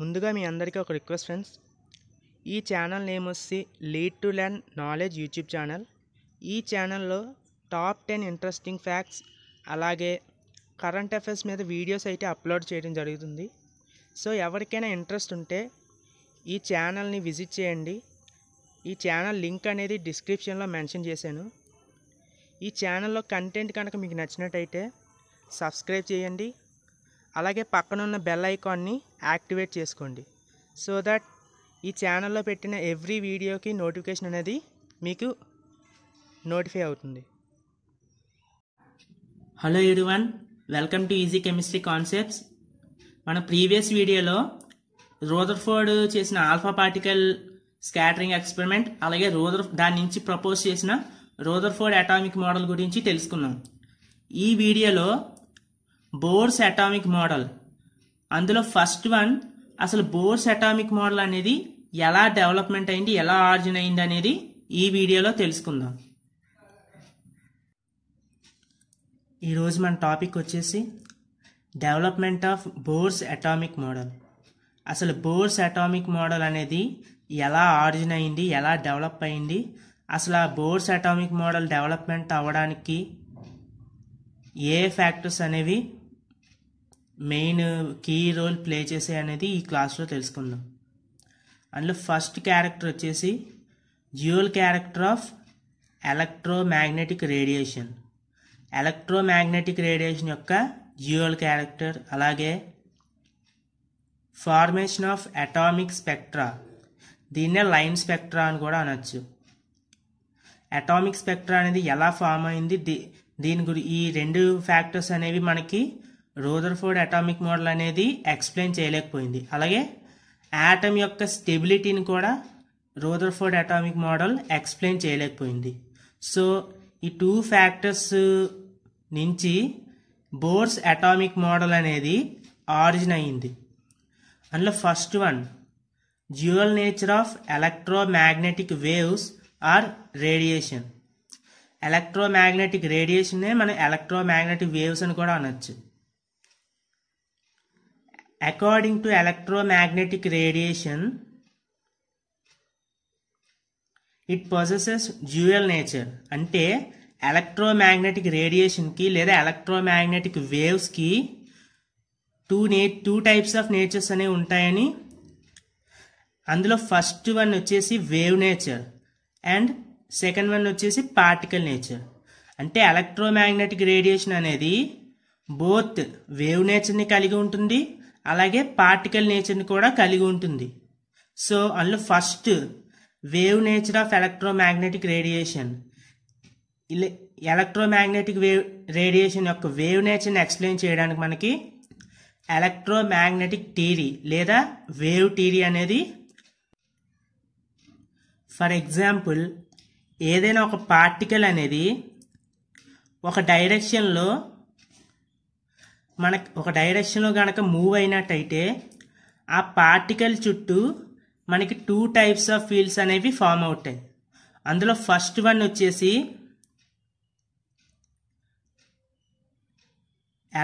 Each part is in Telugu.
ముందుగా మీ అందరికీ ఒక రిక్వెస్ట్ ఫ్రెండ్స్ ఈ ఛానల్ నేమ్ వచ్చి lead to learn knowledge YouTube channel ఈ ఛానల్లో టాప్ టెన్ ఇంట్రెస్టింగ్ ఫ్యాక్ట్స్ అలాగే కరెంట్ అఫైర్స్ మీద వీడియోస్ అయితే అప్లోడ్ చేయడం జరుగుతుంది సో ఎవరికైనా ఇంట్రెస్ట్ ఉంటే ఈ ఛానల్ని విజిట్ చేయండి ఈ ఛానల్ లింక్ అనేది డిస్క్రిప్షన్లో మెన్షన్ చేశాను ఈ ఛానల్లో కంటెంట్ కనుక మీకు నచ్చినట్టయితే సబ్స్క్రైబ్ చేయండి అలాగే పక్కనున్న బెల్ ఐకాన్ని యాక్టివేట్ చేసుకోండి సో దట్ ఈ ఛానల్లో పెట్టిన ఎవ్రీ వీడియోకి నోటిఫికేషన్ అనేది మీకు నోటిఫై అవుతుంది hello everyone welcome to easy chemistry concepts మన ప్రీవియస్ వీడియోలో రోదర్ఫోర్డ్ చేసిన ఆల్ఫా పార్టికల్ స్కాటరింగ్ ఎక్స్పెరిమెంట్ అలాగే రోదర్ దాని నుంచి ప్రపోజ్ చేసిన రోదర్ఫోర్డ్ అటామిక్ మోడల్ గురించి తెలుసుకున్నాం ఈ వీడియోలో బోర్స్ అటామిక్ మోడల్ అందులో ఫస్ట్ వన్ అసలు బోర్స్ అటామిక్ మోడల్ అనేది ఎలా డెవలప్మెంట్ అయింది ఎలా ఆర్జిన్ అయింది అనేది ఈ వీడియోలో తెలుసుకుందాం ఈరోజు మన టాపిక్ వచ్చేసి development of Bohr's atomic model అసలు బోర్స్ అటామిక్ మోడల్ అనేది ఎలా ఆరిజిన్ అయింది ఎలా డెవలప్ అయింది అసలు ఆ బోర్స్ అటామిక్ మోడల్ డెవలప్మెంట్ అవ్వడానికి ఏ ఫ్యాక్టర్స్ అనేవి మెయిన్ కీ రోల్ ప్లే చేసే అనేది ఈ క్లాస్లో తెలుసుకుందాం అందులో ఫస్ట్ క్యారెక్టర్ వచ్చేసి dual character of electromagnetic radiation electromagnetic radiation యొక్క జ్యూయల్ క్యారెక్టర్ అలాగే ఫార్మేషన్ ఆఫ్ అటామిక్ స్పెక్ట్రా దీన్నే లైన్ స్పెక్ట్రా అని కూడా అనొచ్చు అటామిక్ స్పెక్ట్రా అనేది ఎలా ఫామ్ అయింది దీ దీని గురి ఈ రెండు ఫ్యాక్టర్స్ అనేవి మనకి రోదర్ఫోర్డ్ అటామిక్ మోడల్ అనేది ఎక్స్ప్లెయిన్ చేయలేకపోయింది అలాగే యాటమ్ యొక్క స్టెబిలిటీని కూడా రోదర్ఫోర్డ్ అటామిక్ మోడల్ ఎక్స్ప్లెయిన్ చేయలేకపోయింది సో ఈ టూ ఫ్యాక్టర్స్ నుంచి బోర్స్ అటామిక్ మోడల్ అనేది ఆరిజిన్ అయ్యింది అందులో first one dual nature of electromagnetic waves or radiation electromagnetic రేడియేషన్నే మనం ఎలక్ట్రోమ్యాగ్నెటిక్ వేవ్స్ అని కూడా అనొచ్చు according to electromagnetic radiation it possesses dual nature అంటే ఎలక్ట్రోమ్యాగ్నెటిక్ రేడియేషన్కి లేదా ఎలక్ట్రోమ్యాగ్నెటిక్ వేవ్స్కి టూ నే టూ టైప్స్ ఆఫ్ నేచర్స్ అనేవి ఉంటాయని అందులో ఫస్ట్ వన్ వచ్చేసి wave nature and second one వచ్చేసి పార్టికల్ నేచర్ అంటే ఎలక్ట్రోమాగ్నెటిక్ రేడియేషన్ అనేది బోత్ వేవ్ నేచర్ని కలిగి ఉంటుంది అలాగే పార్టికల్ నేచర్ని కూడా కలిగి ఉంటుంది సో అందులో first wave nature of electromagnetic radiation electromagnetic wave radiation యొక్క వేవ్ నేచర్ని ఎక్స్ప్లెయిన్ చేయడానికి మనకి ఎలక్ట్రోమాగ్నెటిక్ టీరీ లేదా వేవ్ టీరీ అనేది ఫర్ ఎగ్జాంపుల్ ఏదైనా ఒక పార్టికల్ అనేది ఒక డైరెక్షన్లో మనకు ఒక డైరెక్షన్లో కనుక మూవ్ అయినట్టయితే ఆ పార్టికల్ చుట్టూ మనకి టూ టైప్స్ ఆఫ్ ఫీల్డ్స్ అనేవి ఫామ్ అవుతాయి అందులో ఫస్ట్ వన్ వచ్చేసి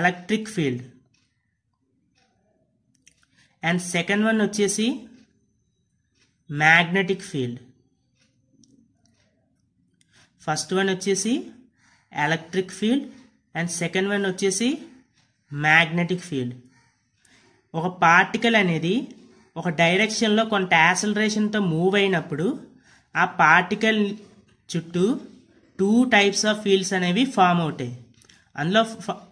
electric field and second one వచ్చేసి మ్యాగ్నెటిక్ ఫీల్డ్ ఫస్ట్ వన్ వచ్చేసి electric field and second one వచ్చేసి మ్యాగ్నెటిక్ ఫీల్డ్ ఒక పార్టికల్ అనేది ఒక డైరెక్షన్లో కొంత యాసలరేషన్తో మూవ్ అయినప్పుడు ఆ పార్టికల్ చుట్టూ టూ టైప్స్ ఆఫ్ ఫీల్డ్స్ అనేవి ఫామ్ అవుతాయి అందులో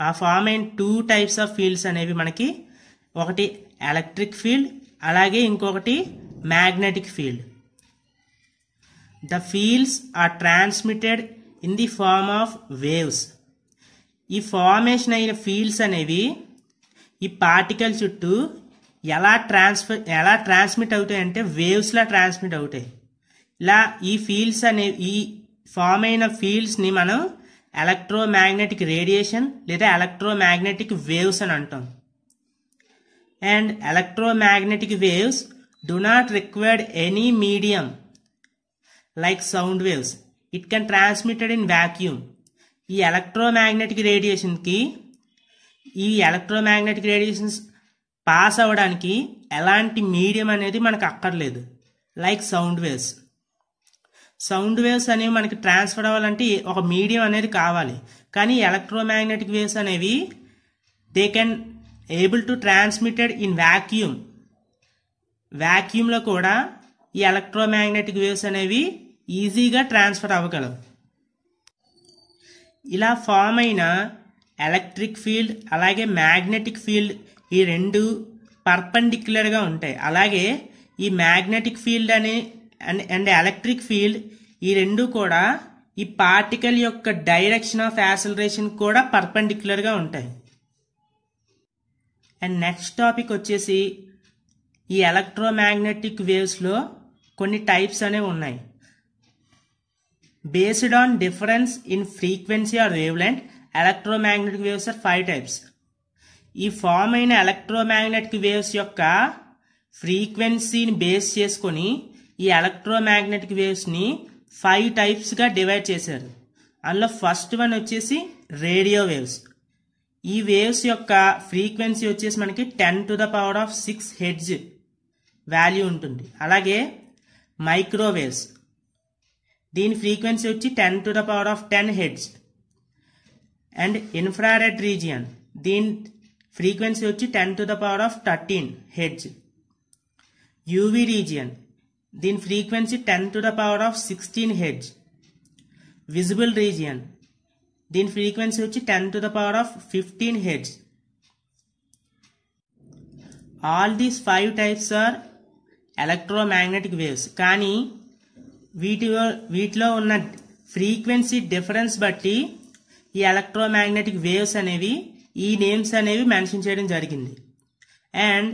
ఆ ఫామ్ అయిన టూ టైప్స్ ఆఫ్ ఫీల్డ్స్ అనేవి మనకి ఒకటి ఎలక్ట్రిక్ ఫీల్డ్ అలాగే ఇంకొకటి magnetic field The fields are transmitted in the form of waves. ఈ ఫార్మేషన్ అయిన ఫీల్డ్స్ అనేవి ఈ పార్టికల్ చుట్టూ ఎలా ట్రాన్స్ఫర్ ఎలా ట్రాన్స్మిట్ అవుతాయంటే వేవ్స్లా ట్రాన్స్మిట్ అవుతాయి ఇలా ఈ ఫీల్డ్స్ అనే ఈ ఫామ్ అయిన ఫీల్డ్స్ని మనం ఎలక్ట్రోమాగ్నెటిక్ రేడియేషన్ లేదా ఎలక్ట్రోమాగ్నెటిక్ వేవ్స్ అని అంటాం and electromagnetic waves do not required any medium like sound waves it can transmitted in vacuum ఈ ఎలక్ట్రోమాగ్నెటిక్ రేడియేషన్కి ఈ ఎలక్ట్రోమాగ్నెటిక్ రేడియేషన్స్ పాస్ అవ్వడానికి ఎలాంటి మీడియం అనేది మనకు అక్కర్లేదు like sound waves sound waves అనేవి మనకి ట్రాన్స్ఫర్ అవ్వాలంటే ఒక మీడియం అనేది కావాలి కానీ ఎలక్ట్రోమాగ్నెటిక్ వేవ్స్ అనేవి they can able to transmitted in vacuum వ్యాక్యూమ్లో కూడా ఈ ఎలక్ట్రోమాగ్నెటిక్ వేవ్స్ అనేవి ఈజీగా ట్రాన్స్ఫర్ అవ్వగలవు ఇలా ఫామ్ అయిన ఎలక్ట్రిక్ ఫీల్డ్ అలాగే మ్యాగ్నెటిక్ ఫీల్డ్ ఈ రెండు పర్పెండిక్యులర్గా ఉంటాయి అలాగే ఈ మ్యాగ్నెటిక్ ఫీల్డ్ అని అండ్ ఎలక్ట్రిక్ ఫీల్డ్ ఈ రెండు కూడా ఈ పార్టికల్ యొక్క డైరెక్షన్ ఆఫ్ యాసలరేషన్ కూడా పర్పెండిక్యులర్గా ఉంటాయి అండ్ నెక్స్ట్ టాపిక్ వచ్చేసి ఈ ఎలక్ట్రోమాగ్నెటిక్ వేవ్స్లో కొన్ని టైప్స్ అనేవి ఉన్నాయి based on difference in frequency or or wavelength, electromagnetic waves are five types ఈ ఫామ్ అయిన ఎలక్ట్రోమాగ్నెటిక్ వేవ్స్ యొక్క ఫ్రీక్వెన్సీని బేస్ చేసుకొని ఈ ఎలక్ట్రోమాగ్నెటిక్ వేవ్స్ని ఫైవ్ టైప్స్గా డివైడ్ చేశారు అందులో ఫస్ట్ వన్ వచ్చేసి రేడియో వేవ్స్ ఈ వేవ్స్ యొక్క ఫ్రీక్వెన్సీ వచ్చేసి మనకి ten to the power of six hertz value ఉంటుంది అలాగే microwaves then frequency we ten to the of ten hertz and infrared region then frequency we ten to the power of thirteen hertz UV region then frequency ten to the power of sixteen hertz visible region then frequency we ten to the power of fifteen hertz all these five type are electro waves का వీటిలో వీటిలో ఉన్న ఫ్రీక్వెన్సీ డిఫరెన్స్ బట్టి ఈ ఎలక్ట్రోమాగ్నెటిక్ వేవ్స్ అనేవి ఈ నేమ్స్ అనేవి మెన్షన్ చేయడం జరిగింది and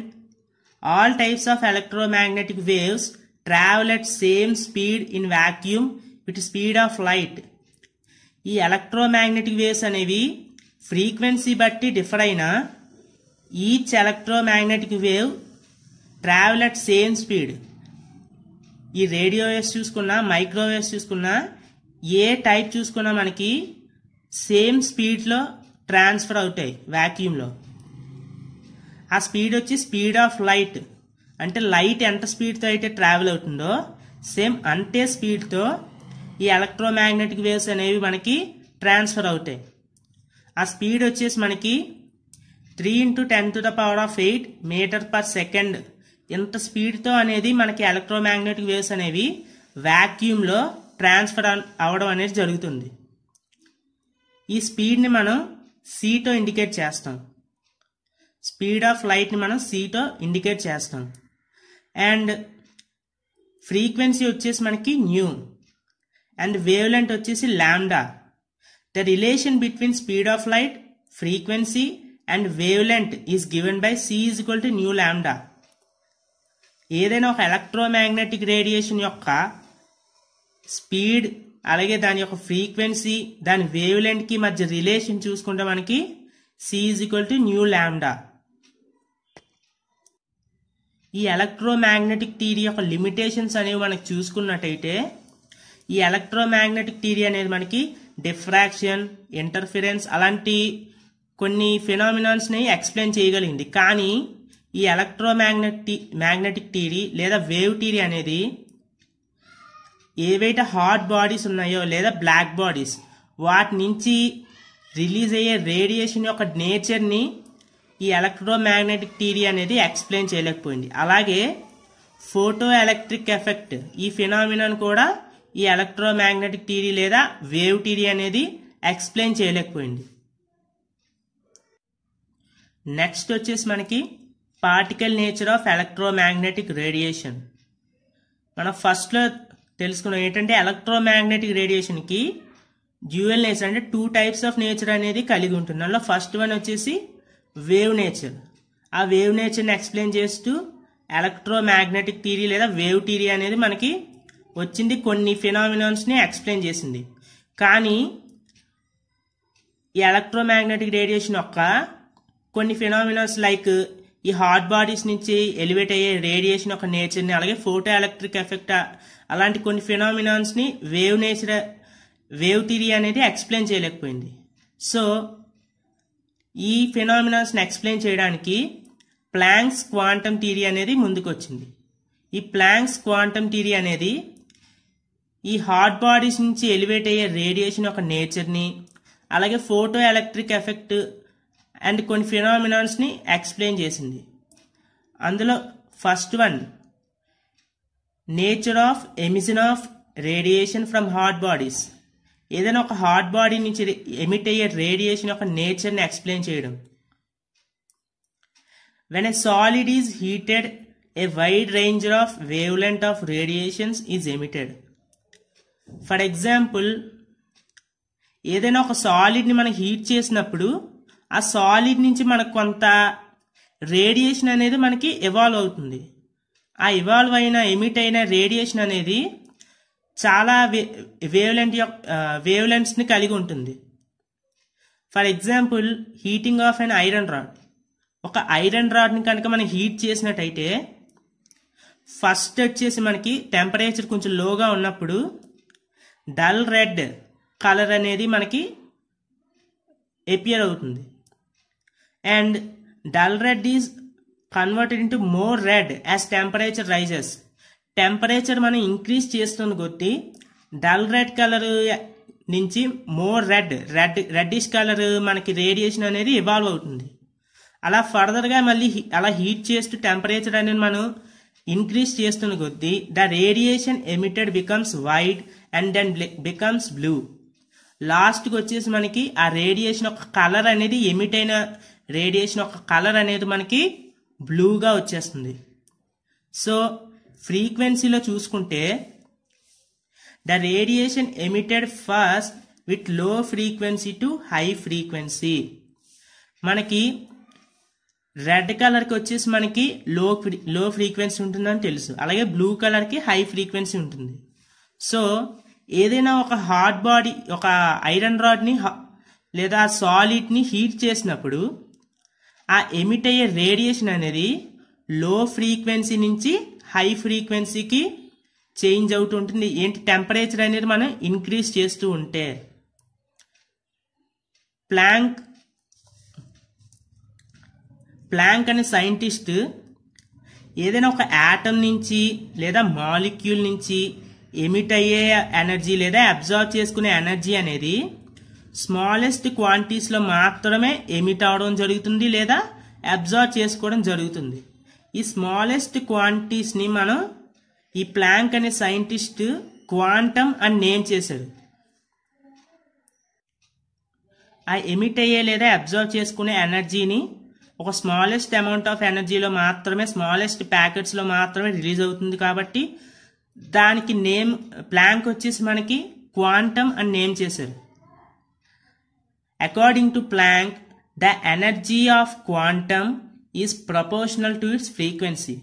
all types of electromagnetic waves travel at same speed in vacuum with speed of light ఈ ఎలక్ట్రోమాగ్నెటిక్ వేవ్స్ అనేవి ఫ్రీక్వెన్సీ బట్టి డిఫర్ అయిన each electromagnetic wave travel at same speed ఈ రేడియో వేవ్స్ చూసుకున్నా మైక్రోవేవ్స్ చూసుకున్నా ఏ టైప్ చూసుకున్నా మనకి సేమ్ స్పీడ్లో ట్రాన్స్ఫర్ అవుతాయి వ్యాక్యూమ్లో ఆ స్పీడ్ వచ్చి స్పీడ్ ఆఫ్ లైట్ అంటే లైట్ ఎంత స్పీడ్తో అయితే ట్రావెల్ అవుతుందో సేమ్ అంతే స్పీడ్తో ఈ ఎలక్ట్రోమాగ్నెటిక్ వేవ్స్ అనేవి మనకి ట్రాన్స్ఫర్ అవుతాయి ఆ స్పీడ్ వచ్చేసి మనకి three into ten to the power of eight metre per second ఇంత స్పీడ్తో అనేది మనకి ఎలక్ట్రోమాగ్నెటిక్ వేవ్స్ అనేవి వ్యాక్యూమ్లో ట్రాన్స్ఫర్ అవ్వడం అనేది జరుగుతుంది ఈ స్పీడ్ని మనం సీటో ఇండికేట్ చేస్తాం స్పీడ్ ఆఫ్ లైట్ని మనం సీటో ఇండికేట్ చేస్తాం అండ్ ఫ్రీక్వెన్సీ వచ్చేసి మనకి న్యూ అండ్ వేవ్ లెంట్ వచ్చేసి lambda the relation between speed of light frequency and wavelength is given by C is equal to nu lambda ఏదైనా ఒక ఎలక్ట్రోమాగ్నెటిక్ రేడియేషన్ యొక్క స్పీడ్ అలాగే దాని యొక్క ఫ్రీక్వెన్సీ దాని వేవ్ లెంత్కి మధ్య రిలేషన్ చూసుకుంటే మనకి ఈజ్ ఈక్వల్ టు న్యూ ల్యాండా ఈ ఎలక్ట్రోమాగ్నెటిక్ థీరీ యొక్క లిమిటేషన్స్ అనేవి మనకు చూసుకున్నట్టయితే ఈ ఎలక్ట్రోమాగ్నెటిక్ థీరీ అనేది మనకి డిఫ్రాక్షన్ ఇంటర్ఫిరెన్స్ అలాంటి కొన్ని ఫినామినాన్స్ని ఎక్స్ప్లెయిన్ చేయగలిగింది కానీ ఈ ఎలక్ట్రోమాగ్నెటి మ్యాగ్నెటిక్ టీరీ లేదా వేవ్ టీరీ అనేది ఏవైతే హాట్ బాడీస్ ఉన్నాయో లేదా బ్లాక్ బాడీస్ వాటి నుంచి రిలీజ్ అయ్యే రేడియేషన్ యొక్క నేచర్ని ఈ ఎలక్ట్రోమాగ్నెటిక్ థియరీ అనేది ఎక్స్ప్లెయిన్ చేయలేకపోయింది అలాగే ఫోటో ఎలక్ట్రిక్ ఎఫెక్ట్ ఈ ఫినామినాన్ కూడా ఈ ఎలక్ట్రోమాగ్నెటిక్ థియరీ లేదా వేవ్ థియరీ అనేది ఎక్స్ప్లెయిన్ చేయలేకపోయింది నెక్స్ట్ వచ్చేసి మనకి particle nature of electromagnetic radiation మనం ఫస్ట్లో తెలుసుకున్నాం ఏంటంటే ఎలక్ట్రోమాగ్నెటిక్ రేడియేషన్కి డ్యూయల్ నేచర్ అంటే టూ టైప్స్ ఆఫ్ నేచర్ అనేది కలిగి ఉంటుంది అందులో ఫస్ట్ వన్ వచ్చేసి వేవ్ నేచర్ ఆ వేవ్ నేచర్ని ఎక్స్ప్లెయిన్ చేస్తూ ఎలక్ట్రోమాగ్నెటిక్ థీరీ లేదా వేవ్ థీరీ అనేది మనకి వచ్చింది కొన్ని ఫినామినాన్స్ని ఎక్స్ప్లెయిన్ చేసింది కానీ ఈ ఎలక్ట్రోమాగ్నెటిక్ రేడియేషన్ యొక్క కొన్ని ఫినామినాన్స్ లైక్ ఈ హాట్ బాడీస్ నుంచి ఎలివేట్ అయ్యే రేడియేషన్ ఒక నేచర్ని అలాగే ఫోటో ఎలక్ట్రిక్ ఎఫెక్ట్ అలాంటి కొన్ని ఫినామినాన్స్ని వేవ్ నేచర్ వేవ్ థిరీ అనేది ఎక్స్ప్లెయిన్ చేయలేకపోయింది సో ఈ ఫినామినాన్స్ని ఎక్స్ప్లెయిన్ చేయడానికి ప్లాంక్స్ క్వాంటమ్ థిరీ అనేది ముందుకొచ్చింది ఈ ప్లాంక్స్ క్వాంటమ్ థిరీ అనేది ఈ హాట్ బాడీస్ నుంచి ఎలివేట్ అయ్యే రేడియేషన్ ఒక నేచర్ని అలాగే ఫోటో ఎలక్ట్రిక్ ఎఫెక్ట్ అండ్ కొన్ని ఫినామినాన్స్ని ఎక్స్ప్లెయిన్ చేసింది అందులో first one nature of emission of radiation from hard bodies ఏదైనా ఒక హార్డ్ బాడీ నుంచి ఎమిట్ అయ్యే రేడియేషన్ యొక్క నేచర్ని ఎక్స్ప్లెయిన్ చేయడం when a solid is heated a wide range of wavelength of radiations is emitted for example ఏదైనా ఒక సాలిడ్ని మనం హీట్ చేసినప్పుడు ఆ సాలిడ్ నుంచి మనకు కొంత రేడియేషన్ అనేది మనకి ఇవాల్వ్ అవుతుంది ఆ ఇవాల్వ్ అయిన ఎమిట్ అయిన రేడియేషన్ అనేది చాలా వే వేవ్లెంట్ యొక్క వేవ్ కలిగి ఉంటుంది for example heating of an iron rod ఒక ఐరన్ రాడ్ని కనుక మనం హీట్ చేసినట్టయితే ఫస్ట్ వచ్చేసి మనకి టెంపరేచర్ కొంచెం లోగా ఉన్నప్పుడు డల్ రెడ్ కలర్ అనేది మనకి ఎపియర్ అవుతుంది and dull red is converted into more red as temperature rises temperature మనం ఇంక్రీజ్ చేస్తుంది కొద్ది డల్ రెడ్ కలర్ నుంచి more red red reddish colour మనకి రేడియేషన్ అనేది ఇవాల్వ్ అవుతుంది అలా ఫర్దర్గా మళ్ళీ అలా హీట్ చేస్తూ టెంపరేచర్ అనేది మనం ఇంక్రీజ్ చేస్తున్న కొద్దీ the radiation emitted becomes white and then becomes blue లాస్ట్కి వచ్చేసి మనకి ఆ రేడియేషన్ ఒక కలర్ అనేది ఎమిట్ అయిన రేడియేషన్ ఒక కలర్ అనేది మనకి బ్లూగా వచ్చేస్తుంది సో ఫ్రీక్వెన్సీలో చూసుకుంటే the radiation emitted first with low frequency to high frequency మనకి రెడ్ కలర్కి వచ్చేసి మనకి లో లో ఫ్రీక్వెన్సీ ఉంటుందని తెలుసు అలాగే బ్లూ కలర్కి హై ఫ్రీక్వెన్సీ ఉంటుంది సో ఏదైనా ఒక హార్డ్ బాడీ ఒక ఐరన్ రాడ్ని లేదా సాలిడ్ని హీట్ చేసినప్పుడు ఆ ఎమిట్ అయ్యే రేడియేషన్ అనేది లో ఫ్రీక్వెన్సీ నుంచి హై ఫ్రీక్వెన్సీకి చేంజ్ అవుతూ ఉంటుంది ఏంటి టెంపరేచర్ అనేది మనం ఇంక్రీజ్ చేస్తూ ఉంటే ప్లాంక్ ప్లాంక్ అనే సైంటిస్ట్ ఏదైనా ఒక యాటమ్ నుంచి లేదా మాలిక్యూల్ నుంచి ఎమిట్ అయ్యే ఎనర్జీ లేదా అబ్జర్వ్ చేసుకునే ఎనర్జీ అనేది స్మాలెస్ట్ క్వాంటిటీస్లో మాత్రమే ఎమిట్ అవడం జరుగుతుంది లేదా అబ్జర్వ్ చేసుకోవడం జరుగుతుంది ఈ స్మాలెస్ట్ క్వాంటిటీస్ని మనం ఈ ప్లాంక్ అనే సైంటిస్ట్ క్వాంటమ్ అని నేమ్ చేశాడు ఆ ఎమిట్ అయ్యే లేదా అబ్జర్వ్ చేసుకునే ఎనర్జీని ఒక స్మాలెస్ట్ అమౌంట్ ఆఫ్ ఎనర్జీలో మాత్రమే స్మాలెస్ట్ ప్యాకెట్స్లో మాత్రమే రిలీజ్ అవుతుంది కాబట్టి దానికి నేమ్ ప్లాంక్ వచ్చేసి మనకి క్వాంటమ్ అని నేమ్ చేశారు according to Planck the energy of quantum is proportional to its frequency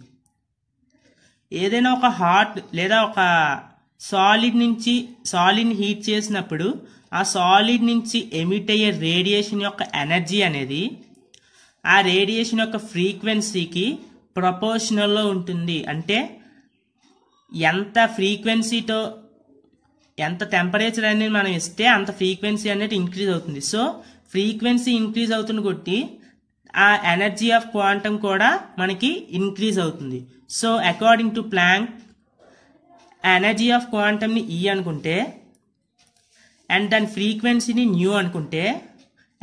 ఏదైనా ఒక హాట్ లేదా ఒక సాలిడ్ నుంచి సాలిడ్ని హీట్ చేసినప్పుడు ఆ సాలిడ్ నుంచి ఎమిట్ అయ్యే రేడియేషన్ యొక్క ఎనర్జీ అనేది ఆ రేడియేషన్ యొక్క ఫ్రీక్వెన్సీకి ప్రపోర్షనల్లో ఉంటుంది అంటే ఎంత ఫ్రీక్వెన్సీతో ఎంత టెంపరేచర్ అనేది మనం ఇస్తే అంత ఫ్రీక్వెన్సీ అనేది ఇంక్రీజ్ అవుతుంది సో ఫ్రీక్వెన్సీ ఇంక్రీజ్ అవుతుంది కొట్టి ఆ ఎనర్జీ ఆఫ్ క్వాంటమ్ కూడా మనకి ఇంక్రీజ్ అవుతుంది so according to Planck energy of క్వాంటమ్ని ఈ అనుకుంటే అండ్ దాని ఫ్రీక్వెన్సీని న్యూ అనుకుంటే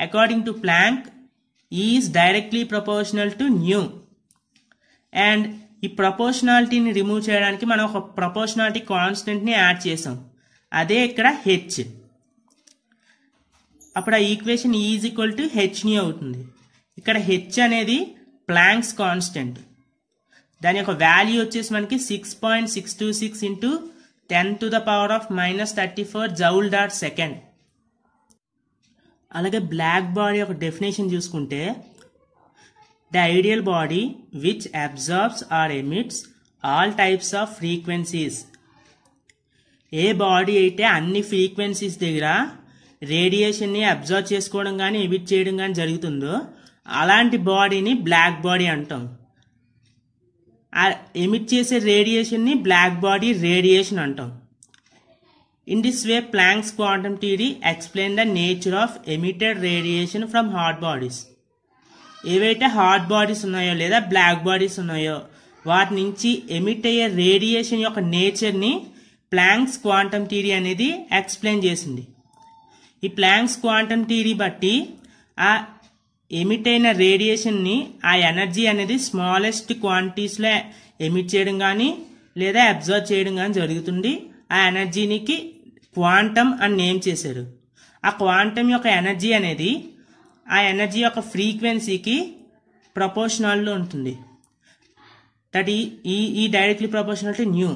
according to Planck is directly proportional to nu and ఈ ప్రపోర్షనాలిటీని రిమూవ్ చేయడానికి మనం ఒక ప్రపోర్షనాలిటీ కాన్స్టెంట్ని యాడ్ చేసాం అదే ఇక్కడ హెచ్ అప్పుడు ఆ ఈక్వేషన్ ఈజ్ ఈక్వల్ టు హెచ్ని అవుతుంది ఇక్కడ హెచ్ అనేది ప్లాంక్స్ కాన్స్టెంట్ దాని యొక్క వాల్యూ వచ్చేసి మనకి six point six two six into ten to the power of minus thirty four joule dot second అలాగే బ్లాక్ బాడీ యొక్క డెఫినేషన్ చూసుకుంటే the ideal body which absorbs or emits all types of frequencies a body అయితే అన్ని ఫ్రీక్వెన్సీస్ దగ్గర రేడియేషన్ని అబ్జర్వ్ చేసుకోవడం కానీ ఎమిట్ చేయడం కానీ జరుగుతుందో అలాంటి బాడీని బ్లాక్ బాడీ అంటాం ఎమిట్ చేసే రేడియేషన్ని బ్లాక్ బాడీ రేడియేషన్ అంటాం in this way Planck's quantum theory explain the nature of emitted radiation from hot bodies ఏవైతే హాట్ బాడీస్ ఉన్నాయో లేదా బ్లాక్ బాడీస్ ఉన్నాయో వాటి నుంచి ఎమిట్ అయ్యే రేడియేషన్ యొక్క నేచర్ని ప్లాంక్స్ క్వాంటమ్ థియరీ అనేది ఎక్స్ప్లెయిన్ చేసింది ఈ ప్లాంక్స్ క్వాంటమ్ థియరీ బట్టి ఆ ఎమిట్ అయిన రేడియేషన్ని ఆ ఎనర్జీ అనేది స్మాలెస్ట్ క్వాంటిటీస్లో ఎమిట్ చేయడం కానీ లేదా అబ్జర్వ్ చేయడం కానీ జరుగుతుంది ఆ ఎనర్జీనికి క్వాంటమ్ అని నేమ్ చేశారు ఆ క్వాంటమ్ యొక్క ఎనర్జీ అనేది ఆ ఎనర్జీ యొక్క ఫ్రీక్వెన్సీకి ప్రపోర్షనల్లో ఉంటుంది that E E directly proportional to nu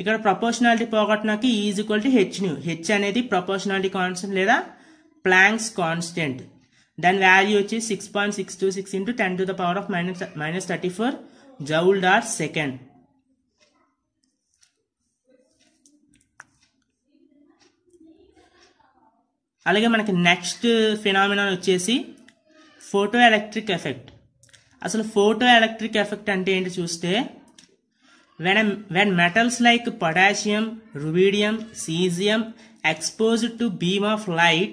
ఇక్కడ ప్రపోర్షనాలిటీ పోగొట్టడానికి is equal to h nu h అనేది ప్రపోర్షనాలిటీ కాన్స్టెంట్ లేదా ప్లాంక్స్ కాన్స్టెంట్ దాని వాల్యూ వచ్చి six point six two six into ten to the power of minus minus thirty four joule dot second అలాగే మనకి నెక్స్ట్ ఫినామినా వచ్చేసి ఫోటో ఎలక్ట్రిక్ ఎఫెక్ట్ అసలు ఫోటో ఎలక్ట్రిక్ ఎఫెక్ట్ అంటే ఏంటి చూస్తే When, a, when metals like potassium, rubidium, cesium exposed to beam of light,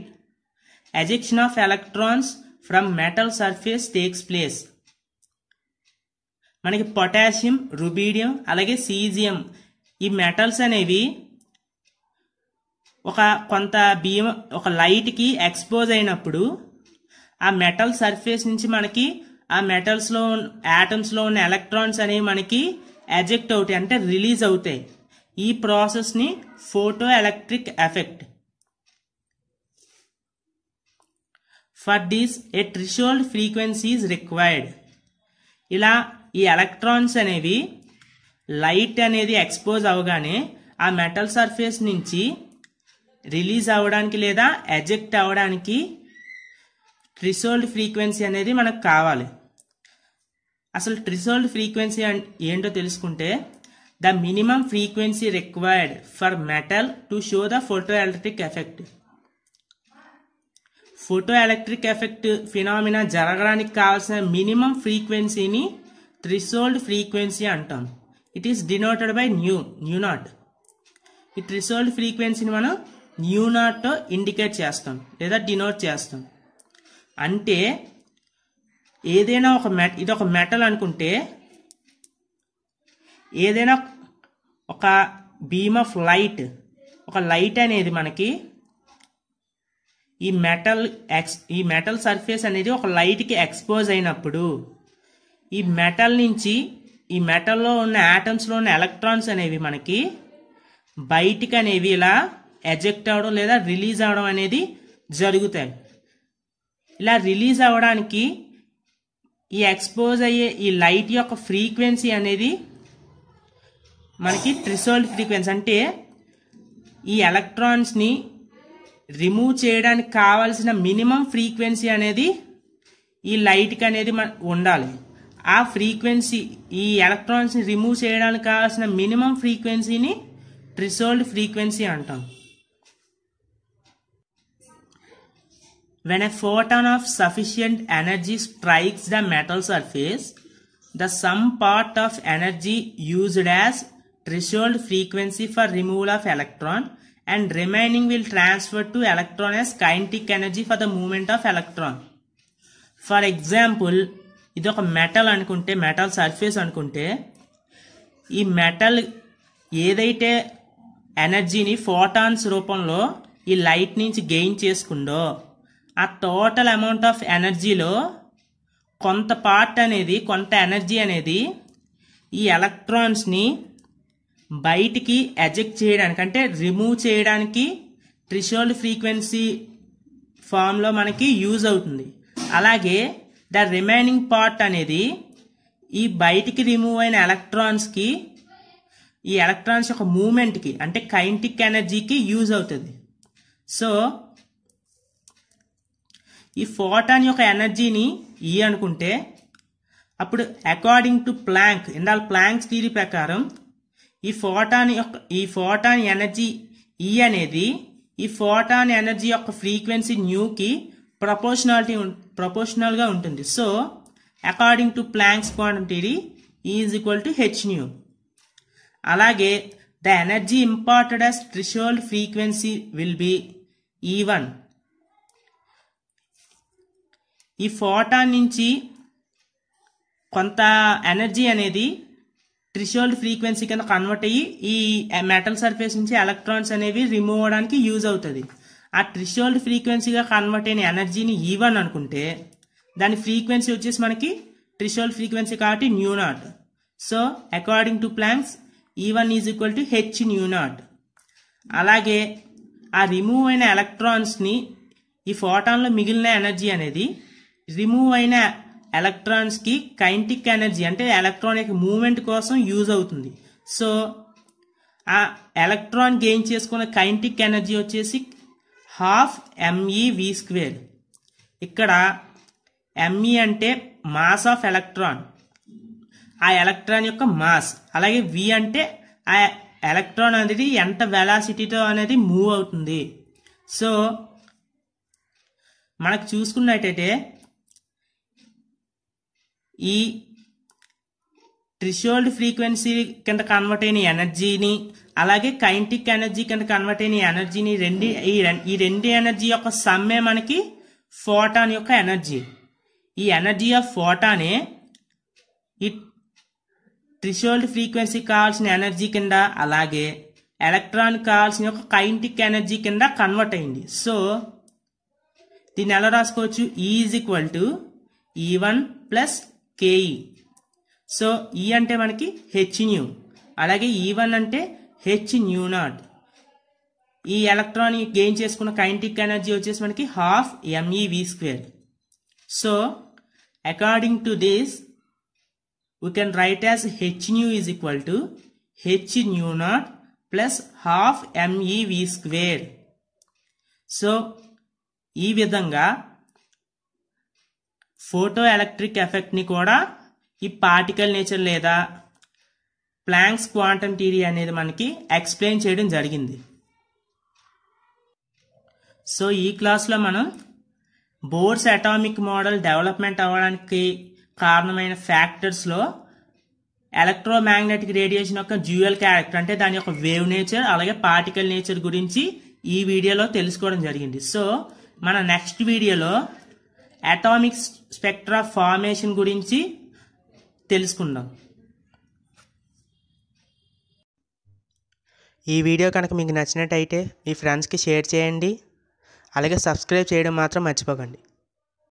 ejection of electrons from metal surface takes place. మనకి పొటాషియం రుబీడియం అలాగే సీజియం ఈ మెటల్స్ అనేవి ఒక కొంత భీమ ఒక లైట్కి ఎక్స్పోజ్ అయినప్పుడు ఆ మెటల్ సర్ఫేస్ నుంచి మనకి ఆ మెటల్స్లో ఆటమ్స్లో ఉన్న ఎలక్ట్రాన్స్ అనేవి మనకి ఎజెక్ట్ అవుతాయి అంటే రిలీజ్ అవుతాయి ఈ ప్రాసెస్ని photo electric effect for this a frequency frequencies required ఇలా ఈ ఎలక్ట్రాన్స్ అనేవి లైట్ అనేది ఎక్స్పోజ్ అవగానే ఆ మెటల్ సర్ఫేస్ నుంచి రిలీజ్ అవ్వడానికి లేదా ఎజెక్ట్ అవ్వడానికి ట్రిషోల్డ్ ఫ్రీక్వెన్సీ అనేది మనకు కావాలి అసలు ట్రిసోల్డ్ ఫ్రీక్వెన్సీ ఏంటో తెలుసుకుంటే the minimum frequency required for metal to show the photo electric effect photo electric effect phenomena జరగడానికి కావాల్సిన మినిమం ఫ్రీక్వెన్సీని ట్రిసోల్డ్ ఫ్రీక్వెన్సీ అంటాం it is denoted by nu nu naught ఈ ట్రిసోల్డ్ ఫ్రీక్వెన్సీని మనం న్యూ నాట్ ఇండికేట్ చేస్తాం లేదా డినోట్ చేస్తాం అంటే ఏదైనా ఒక మె ఇది ఒక మెటల్ అనుకుంటే ఏదైనా ఒక బీమ్ ఆఫ్ లైట్ ఒక లైట్ అనేది మనకి ఈ మెటల్ ఎక్స్ ఈ మెటల్ సర్ఫేస్ అనేది ఒక లైట్కి ఎక్స్పోజ్ అయినప్పుడు ఈ మెటల్ నుంచి ఈ మెటల్లో ఉన్న యాటమ్స్లో ఉన్న ఎలక్ట్రాన్స్ అనేవి మనకి బయటికి అనేవి ఇలా ఎజెక్ట్ అవడం లేదా రిలీజ్ అవ్వడం అనేది జరుగుతాయి ఇలా రిలీజ్ అవ్వడానికి ఈ ఎక్స్పోజ్ అయ్యే ఈ లైట్ యొక్క ఫ్రీక్వెన్సీ అనేది మనకి త్రిసోల్డ్ ఫ్రీక్వెన్సీ అంటే ఈ ఎలక్ట్రాన్స్ని రిమూవ్ చేయడానికి కావాల్సిన మినిమం ఫ్రీక్వెన్సీ అనేది ఈ లైట్కి అనేది మన ఉండాలి ఆ ఫ్రీక్వెన్సీ ఈ ఎలక్ట్రాన్స్ని రిమూవ్ చేయడానికి కావాల్సిన మినిమం ఫ్రీక్వెన్సీని ట్రిసోల్డ్ ఫ్రీక్వెన్సీ అంటాం When a photon of sufficient energy strikes the metal surface, the sum part of energy used as threshold frequency for removal of electron and remaining will transfer to electron as kinetic energy for the movement of electron. For example ఇది ఒక మెటల్ అనుకుంటే మెటల్ సర్ఫేస్ అనుకుంటే ఈ మెటల్ ఏదైతే ఎనర్జీని ఫోటాన్స్ రూపంలో ఈ లైట్ నుంచి గెయిన్ చేసుకుందో ఆ టోటల్ అమౌంట్ ఆఫ్ ఎనర్జీలో కొంత పార్ట్ అనేది కొంత ఎనర్జీ అనేది ఈ ఎలక్ట్రాన్స్ని బయటికి ఎజెక్ట్ చేయడానికి అంటే రిమూవ్ చేయడానికి ట్రిషోల్డ్ ఫ్రీక్వెన్సీ ఫామ్లో మనకి యూజ్ అవుతుంది అలాగే ద రిమైనింగ్ పార్ట్ అనేది ఈ బయటికి రిమూవ్ అయిన ఎలక్ట్రాన్స్కి ఈ ఎలక్ట్రాన్స్ యొక్క మూమెంట్కి అంటే కైంటిక్ ఎనర్జీకి యూజ్ అవుతుంది సో ఈ ఫోటాన్ యొక్క ఎనర్జీని ఈ e అనుకుంటే అప్పుడు అకార్డింగ్ టు ప్లాంక్ ఇందాక ప్లాంక్స్ థీరీ ప్రకారం ఈ ఫోటాన్ యొక్క ఈ ఫోటాన్ ఎనర్జీ ఈ e అనేది ఈ ఫోటాన్ ఎనర్జీ యొక్క ఫ్రీక్వెన్సీ న్యూకి ప్రపోర్షనాలిటీ ప్రపోర్షనల్గా ఉంటుంది so according to Planck's quantum theory is equal to h nu అలాగే the energy imparted as threshold frequency will be E one ఈ ఫోటాన్ నుంచి కొంత ఎనర్జీ అనేది త్రిషోల్డ్ ఫ్రీక్వెన్సీ కింద కన్వర్ట్ అయ్యి ఈ మెటల్ సర్ఫేస్ నుంచి ఎలక్ట్రాన్స్ అనేవి రిమూవ్ అవడానికి యూజ్ అవుతుంది ఆ త్రిషోల్డ్ ఫ్రీక్వెన్సీగా కన్వర్ట్ అయిన ఎనర్జీని ఈవన్ e అనుకుంటే దాని ఫ్రీక్వెన్సీ వచ్చేసి మనకి త్రిషోల్డ్ ఫ్రీక్వెన్సీ కాబట్టి nu naught so according to Planck's E one is equal to h nu naught అలాగే ఆ రిమూవ్ అయిన ఎలక్ట్రాన్స్ని ఈ ఫోటాన్లో మిగిలిన ఎనర్జీ అనేది రిమూవ్ అయిన ఎలక్ట్రాన్స్కి కైంటిక్ ఎనర్జీ అంటే ఎలక్ట్రానిక్ మూవ్మెంట్ కోసం యూజ్ అవుతుంది సో ఆ ఎలక్ట్రాన్ గెయిన్ చేసుకున్న కైంటిక్ ఎనర్జీ వచ్చేసి హాఫ్ ఎంఈ వి స్క్వేర్ ఇక్కడ ఎంఈ అంటే మాస్ ఆఫ్ ఎలక్ట్రాన్ ఆ ఎలక్ట్రాన్ యొక్క మాస్ అలాగే వి అంటే ఆ ఎలక్ట్రాన్ అనేది ఎంత వెలాసిటీతో అనేది మూవ్ అవుతుంది సో మనకు చూసుకున్నట్టయితే ఈ ట్రిషోల్డ్ ఫ్రీక్వెన్సీ కింద కన్వర్ట్ అయిన ఎనర్జీని అలాగే కైంటిక్ ఎనర్జీ కింద కన్వర్ట్ అయిన ఎనర్జీని రెండు ఈ రెండు ఎనర్జీ యొక్క సమ్మే మనకి ఫోటాన్ యొక్క ఎనర్జీ ఈ ఎనర్జీ ఆఫ్ ఫోటానే ఈ ట్రిషోల్డ్ ఫ్రీక్వెన్సీ కావాల్సిన ఎనర్జీ కింద అలాగే ఎలక్ట్రాన్ కావాల్సిన యొక్క కైంటిక్ ఎనర్జీ కింద కన్వర్ట్ అయింది సో దీన్ని ఎలా రాసుకోవచ్చు is equal to E one plus KE so E అంటే మనకి హెచ్ న్యూ అలాగే ఈ e వన్ అంటే హెచ్ న్యూ నాట్ ఈ ఎలక్ట్రాన్ గెయిన్ చేసుకున్న కైంటిక్ ఎనర్జీ వచ్చేసి మనకి half m e v square so according to this we can write as h nu is equal to h nu naught plus half m e v square so ఈ విధంగా ఫోటో ఎలక్ట్రిక్ ఎఫెక్ట్ని కూడా ఈ పార్టికల్ నేచర్ లేదా ప్లాంక్స్ క్వాంటమ్ థియరీ అనేది మనకి ఎక్స్ప్లెయిన్ చేయడం జరిగింది సో ఈ క్లాస్లో మనం బోర్స్ అటామిక్ మోడల్ డెవలప్మెంట్ అవ్వడానికి కారణమైన ఫ్యాక్టర్స్లో మ్యాగ్నెటిక్ రేడియేషన్ యొక్క జ్యూయల్ క్యారెక్టర్ అంటే దాని యొక్క వేవ్ నేచర్ అలాగే పార్టికల్ నేచర్ గురించి ఈ వీడియోలో తెలుసుకోవడం జరిగింది సో మన నెక్స్ట్ వీడియోలో అటామిక్ స్పెక్ట్రా ఫార్మేషన్ గురించి తెలుసుకుందాం ఈ వీడియో కనుక మీకు నచ్చినట్టయితే మీ ఫ్రెండ్స్కి షేర్ చేయండి అలాగే సబ్స్క్రైబ్ చేయడం మాత్రం మర్చిపోకండి